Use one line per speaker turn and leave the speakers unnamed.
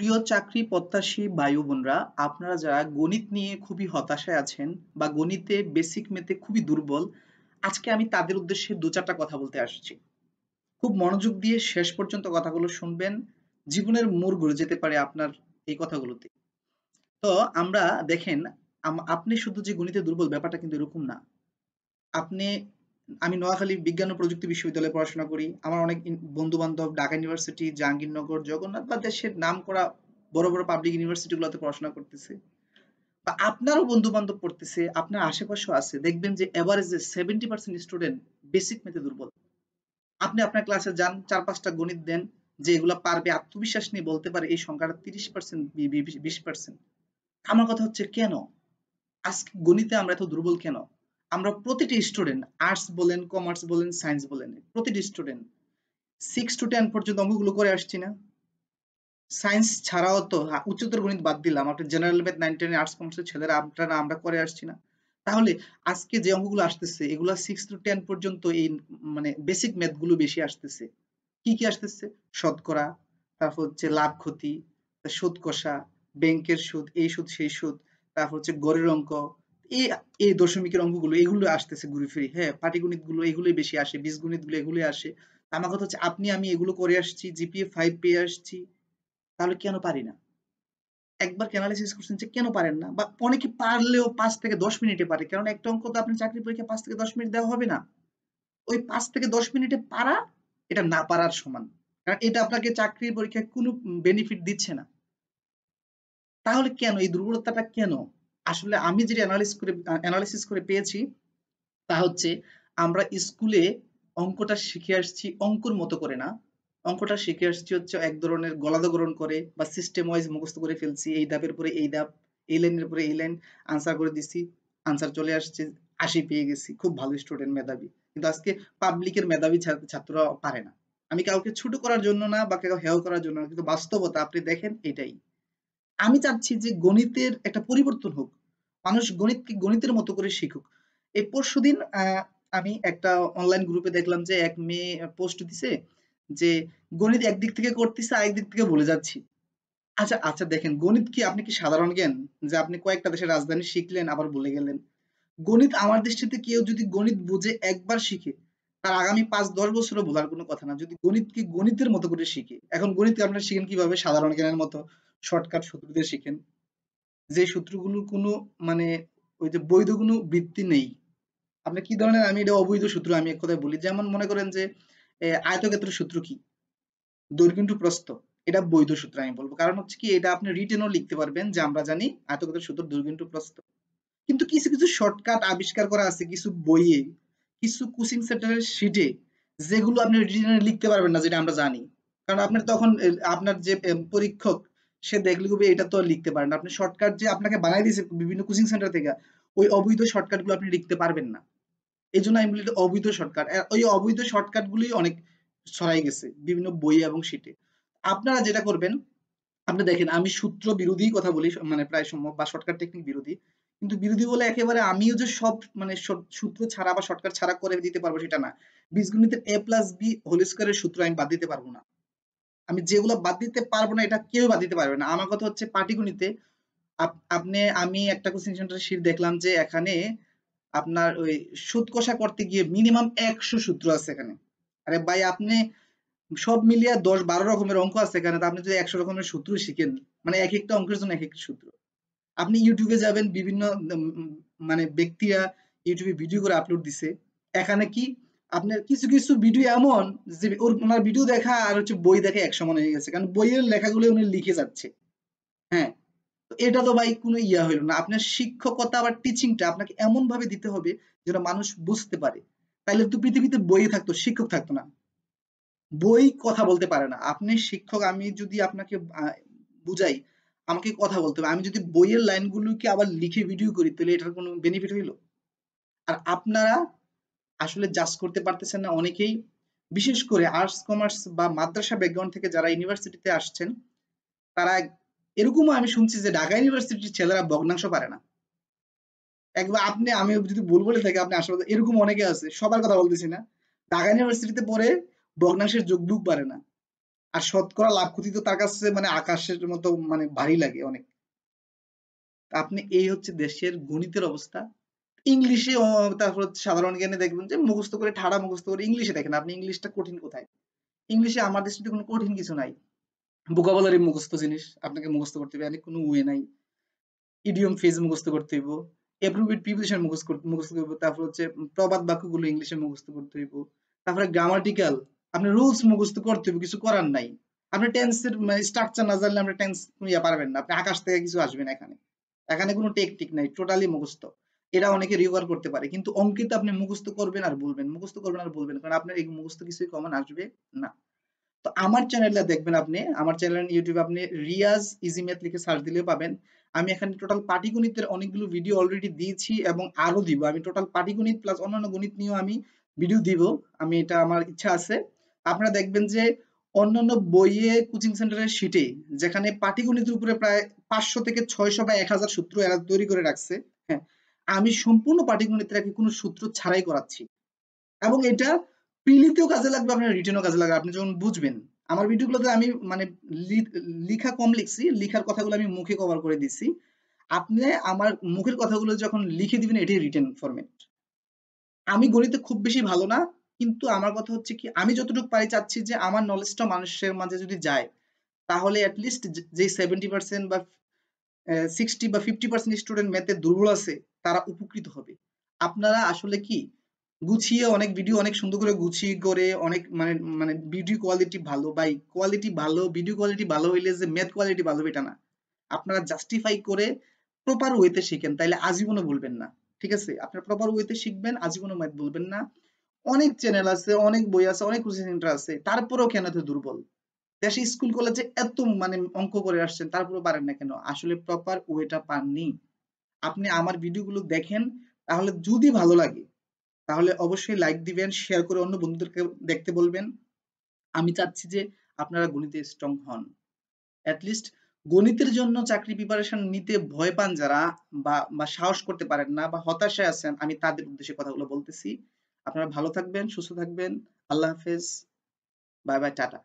প্রিয় চাকরি প্রত্যাশী বায়ু বোনরা আপনারা যারা গণিত নিয়ে খুবই হতাশায় আছেন বা গণিতে বেসিক মেতে খুবই দুর্বল আজকে আমি তাদের উদ্দেশ্যে দু চারটা কথা বলতে আসছি খুব মনোযোগ দিয়ে শেষ পর্যন্ত কথাগুলো শুনবেন জীবনের মোড় ঘুরে যেতে পারে আপনার এই কথাগুলোতে তো আমরা দেখেন আপনি শুধু যে গণিতে দুর্বল ব্যাপারটা কিন্তু এরকম না আপনি আমি নোয়াখালী বিজ্ঞান ও প্রযুক্তি বিশ্ববিদ্যালয়ে পড়াশোনা করি আমার অনেক বন্ধু বান্ধব ঢাকা ইউনিভার্সিটি জাহাঙ্গীরনগর জগন্নাথ বা দেশের নাম করা বড় বড় পাবলিক গুলোতে পড়াশোনা করতেছে বা আপনারও বন্ধু বান্ধব পড়তেছে আপনার আশেপাশেও আছে দেখবেন যে এভারেজে সেভেন্টি পার্সেন্ট স্টুডেন্ট বেসিক মেথে দুর্বল আপনি আপনার ক্লাসে যান চার পাঁচটা গণিত দেন যে এগুলো পারবে আত্মবিশ্বাস নিয়ে বলতে পারে এই সংখ্যাটা তিরিশ পার্সেন্ট বিশ পার্সেন্ট আমার কথা হচ্ছে কেন আজকে গণিতে আমরা এত দুর্বল কেন আমরা প্রতিটি স্টুডেন্ট আর্টস বলেন কমার্স বলেন সায়েন্স বলেন প্রতিটি স্টুডেন্ট সিক্স টু টেন পর্যন্ত অঙ্কগুলো করে আসছি না সায়েন্স ছাড়াও তো উচ্চতর গণিত বাদ দিলাম আপনার general math nine ten arts কমার্সের ছেলেরা আপনারা আমরা করে আসছি না তাহলে আজকে যে অঙ্কগুলো আসতেছে এগুলো সিক্স টু টেন পর্যন্ত এই মানে বেসিক ম্যাথগুলো বেশি আসতেছে কি কি আসতেছে শতকরা তারপর হচ্ছে লাভ ক্ষতি সুদ কষা ব্যাংকের সুদ এই সুদ সেই সুদ তারপর হচ্ছে গরের অঙ্ক এই এই দশমিকের অঙ্কগুলো এগুলো আসতেছে ঘুরে ফিরে হ্যাঁ পাটিগণিত গুলো এগুলোই বেশি আসে বীজগণিত গুলো এগুলোই আসে আমার কথা হচ্ছে আপনি আমি এগুলো করে আসছি জিপিএ ফাইভ পেয়ে আসছি তাহলে কেন পারি না একবার অ্যানালাইসিস করছেন যে কেন পারেন না বা অনেকে পারলেও পাঁচ থেকে দশ মিনিটে পারে কারণ একটা অঙ্ক তো আপনি চাকরি পরীক্ষা পাঁচ থেকে দশ মিনিট দেওয়া হবে না ওই পাঁচ থেকে দশ মিনিটে পারা এটা না পারার সমান কারণ এটা আপনাকে চাকরির পরীক্ষায় কোনো বেনিফিট দিচ্ছে না তাহলে কেন এই দুর্বলতাটা কেন আসলে আমি যেটা অ্যানালিস করে অ্যানালিসিস করে পেয়েছি তা হচ্ছে আমরা স্কুলে অঙ্কটা শিখে আসছি অঙ্কুর মতো করে না অঙ্কটা শিখে আসছি হচ্ছে এক ধরনের গলাদগরণ করে বা সিস্টেম ওয়াইজ মুখস্থ করে ফেলছি এই ধাপের পরে এই ধাপ এই লাইনের পরে এই লাইন আনসার করে দিছি আনসার চলে আসছে আশি পেয়ে গেছি খুব ভালো স্টুডেন্ট মেধাবী কিন্তু আজকে পাবলিকের মেধাবী ছাত্ররা পারে না আমি কাউকে ছোট করার জন্য না বা কাউকে হেয় করার জন্য না কিন্তু বাস্তবতা আপনি দেখেন এটাই আমি চাচ্ছি যে গণিতের একটা পরিবর্তন হোক মানুষ গণিতকে গণিতের মতো করে শিখুক এই পরশুদিন আমি একটা অনলাইন গ্রুপে দেখলাম যে এক মেয়ে পোস্ট দিছে যে গণিত একদিক থেকে করতেছে আরেক দিক থেকে বলে যাচ্ছি আচ্ছা আচ্ছা দেখেন গণিত কি আপনি কি সাধারণ জ্ঞান যে আপনি কয়েকটা দেশের রাজধানী শিখলেন আবার বলে গেলেন গণিত আমার দৃষ্টিতে কেউ যদি গণিত বুঝে একবার শিখে তার আগামী পাঁচ দশ বছরও বোঝার কোনো কথা না যদি গণিতকে গণিতের মতো করে শিখে এখন গণিত আপনারা শিখেন কিভাবে সাধারণ জ্ঞানের মতো শর্টকাট সূত্র দিয়ে শিখেন যে সূত্রগুলোর কোনো মানে ওই যে বৈধ কোনো ভিত্তি নেই আপনি কি ধরনের আমি এটা অবৈধ সূত্র আমি এক কথায় বলি যেমন মনে করেন যে আয়তক্ষেত্র সূত্র কি দৈর্ঘ্য প্রস্ত প্রস্থ এটা বৈধ সূত্র আমি বলবো কারণ হচ্ছে কি এটা আপনি রিটেনও লিখতে পারবেন যে আমরা জানি আয়তক্ষেত্র সূত্র দৈর্ঘ্য প্রস্ত প্রস্থ কিন্তু কিছু কিছু শর্টকাট আবিষ্কার করা আছে কিছু বইয়ে কিছু কোচিং সেন্টারের শিটে যেগুলো আপনি রিটেনে লিখতে পারবেন না যেটা আমরা জানি কারণ আপনার তখন আপনার যে পরীক্ষক সে দেখলে কবি এটা তো লিখতে পারেন আপনি শর্টকাট যে আপনাকে বানাই দিয়েছে বিভিন্ন কোচিং সেন্টার থেকে ওই অবৈধ শর্টকাট গুলো আপনি লিখতে পারবেন না এই জন্য আমি বলি অবৈধ শর্টকাট ওই অবৈধ শর্টকাট গুলোই অনেক ছড়াই গেছে বিভিন্ন বই এবং শীটে আপনারা যেটা করবেন আপনি দেখেন আমি সূত্র বিরোধী কথা বলি মানে প্রায় সম্ভব বা শর্টকাট টেকনিক বিরোধী কিন্তু বিরোধী বলে একেবারে আমিও যে সব মানে সূত্র ছাড়া বা শর্টকাট ছাড়া করে দিতে পারবো সেটা না বীজগণিতের এ প্লাস বি হোল স্কোয়ারের সূত্র আমি বাদ দিতে পারবো না আমি যেগুলো বাদ দিতে পারবো না এটা কেউ বাদ দিতে পারবে না আমার কথা হচ্ছে পাটিগণিতে আপনি আমি একটা কোচিং সেন্টারের শিট দেখলাম যে এখানে আপনার ওই সুদ কষা করতে গিয়ে মিনিমাম একশো সূত্র আছে এখানে আরে ভাই আপনি সব মিলিয়ে দশ বারো রকমের অঙ্ক আছে এখানে আপনি যদি একশো রকমের সূত্র শিখেন মানে এক একটা অঙ্কের জন্য এক একটা সূত্র আপনি ইউটিউবে যাবেন বিভিন্ন মানে ব্যক্তিরা ইউটিউবে ভিডিও করে আপলোড দিছে এখানে কি আপনার কিছু কিছু ভিডিও এমন যে ওনার ভিডিও দেখা আর হচ্ছে বই দেখা এক সমান হয়ে গেছে কারণ বইয়ের লেখাগুলো উনি লিখে যাচ্ছে হ্যাঁ তো এটা তো ভাই কোনো ইয়া হইলো না আপনার শিক্ষকতা বা টিচিংটা আপনাকে এমন ভাবে দিতে হবে যেন মানুষ বুঝতে পারে তাইলে তো পৃথিবীতে বই থাকতো শিক্ষক থাকতো না বই কথা বলতে পারে না আপনি শিক্ষক আমি যদি আপনাকে বুঝাই আমাকে কথা বলতে হবে আমি যদি বইয়ের লাইনগুলোকে আবার লিখে ভিডিও করি তাহলে এটার কোনো বেনিফিট হইলো আর আপনারা আসলে জাজ করতে পারতেছেন না অনেকেই বিশেষ করে আর্টস কমার্স বা মাদ্রাসা ব্যাকগ্রাউন্ড থেকে যারা ইউনিভার্সিটিতে আসছেন তারা এরকমও আমি শুনছি যে ঢাকা ইউনিভার্সিটির ছেলেরা ভগ্নাংশ পারে না একবার আপনি আমি যদি ভুল বলে থাকি আপনি আসলে এরকম অনেকে আছে সবার কথা বলতেছি না ঢাকা ইউনিভার্সিটিতে পড়ে ভগ্নাংশের যোগ বিয়োগ পারে না আর শতকরা লাভ ক্ষতি তো তার কাছে মানে আকাশের মতো মানে ভারী লাগে অনেক আপনি এই হচ্ছে দেশের গণিতের অবস্থা ইংলিশে তারপর সাধারণ জ্ঞানে দেখবেন যে মুখস্থ করে ঠাড়া মুখস্থ করে ইংলিশে দেখেন আপনি ইংলিশটা কঠিন কোথায় ইংলিশে আমার দৃষ্টিতে কোনো কঠিন কিছু নাই ভোকাবুলারি মুখস্থ জিনিস আপনাকে মুখস্থ করতে হবে অনেক কোনো উয়ে নাই ইডিয়ম ফেজ মুখস্থ করতে হইব অ্যাপ্রোপ্রিয়েট প্রিপোজিশন মুখস্থ মুখস্থ করব তারপর হচ্ছে প্রবাদ বাক্যগুলো ইংলিশে মুখস্থ করতে হইব তারপরে গ্রামাটিক্যাল আপনি রুলস মুখস্থ করতে হইব কিছু করার নাই আপনি টেন্সের স্ট্রাকচার মানে না জানলে আপনি টেন্স ইয়া পারবেন না আপনি আকাশ থেকে কিছু আসবেন এখানে এখানে কোনো টেকটিক নাই টোটালি মুখস্থ এটা অনেকে রিভার করতে পারে কিন্তু অঙ্কিত আপনি মুখস্থ করবেন আর বলবেন মুখস্থ করবেন আর বলবেন কারণ আপনার এই মুখস্থ কিছুই কমন আসবে না তো আমার চ্যানেলটা দেখবেন আপনি আমার চ্যানেল ইউটিউবে আপনি রিয়াজ ইজি ম্যাথ লিখে সার্চ দিলে পাবেন আমি এখানে টোটাল পাটিগণিতের অনেকগুলো ভিডিও অলরেডি দিয়েছি এবং আরও দিব আমি টোটাল পাটিগণিত প্লাস অন্যান্য গণিত নিয়েও আমি ভিডিও দিব আমি এটা আমার ইচ্ছা আছে আপনারা দেখবেন যে অন্যান্য বইয়ে কোচিং সেন্টারের শিটে যেখানে পাটিগণিতের উপরে প্রায় পাঁচশো থেকে ছয়শো বা এক হাজার সূত্র এরা তৈরি করে রাখছে হ্যাঁ আমি সম্পূর্ণ পাটিগণিতটাকে কোনো সূত্র ছাড়াই করাচ্ছি এবং এটা প্রিলিতেও কাজে লাগবে আপনার রিটেনও কাজে লাগবে আপনি যখন বুঝবেন আমার ভিডিওগুলোতে আমি মানে লিখা কম লিখছি লিখার কথাগুলো আমি মুখে কভার করে দিছি আপনি আমার মুখের কথাগুলো যখন লিখে দিবেন এটি রিটেন ফরম্যাট আমি গণিতে খুব বেশি ভালো না কিন্তু আমার কথা হচ্ছে কি আমি যতটুকু পারি চাচ্ছি যে আমার নলেজটা মানুষের মাঝে যদি যায় তাহলে অ্যাটলিস্ট যে সেভেন্টি পার্সেন্ট বা সিক্সটি বা ফিফটি পার্সেন্ট স্টুডেন্ট ম্যাথে দুর্বল আছে তারা উপকৃত হবে আপনারা আসলে কি গুছিয়ে অনেক ভিডিও অনেক সুন্দর করে গুছিয়ে করে অনেক মানে মানে ভিডিও কোয়ালিটি ভালো বা কোয়ালিটি ভালো ভিডিও কোয়ালিটি ভালো হইলে যে ম্যাথ কোয়ালিটি ভালো এটা না আপনারা জাস্টিফাই করে প্রপার ওয়েতে শিখেন তাইলে আজীবনও বলবেন না ঠিক আছে আপনারা প্রপার ওয়েতে শিখবেন আজীবনও ম্যাথ বলবেন না অনেক চ্যানেল আছে অনেক বই আছে অনেক কোচিং সেন্টার আছে তারপরেও কেন এত দুর্বল দেশে স্কুল কলেজে এত মানে অঙ্ক করে আসছেন তারপরে পারেন না কেন আসলে প্রপার ওয়েটা পাননি আপনি আমার ভিডিওগুলো দেখেন তাহলে যদি ভালো লাগে তাহলে অবশ্যই লাইক দিবেন শেয়ার করে অন্য বন্ধুদেরকে দেখতে বলবেন আমি চাচ্ছি যে আপনারা গণিতে স্ট্রং হন অ্যাটলিস্ট গণিতের জন্য চাকরি প্রিপারেশন নিতে ভয় পান যারা বা বা সাহস করতে পারেন না বা হতাশায় আছেন আমি তাদের উদ্দেশ্যে কথাগুলো বলতেছি আপনারা ভালো থাকবেন সুস্থ থাকবেন আল্লাহ হাফেজ বাই বাই টাটা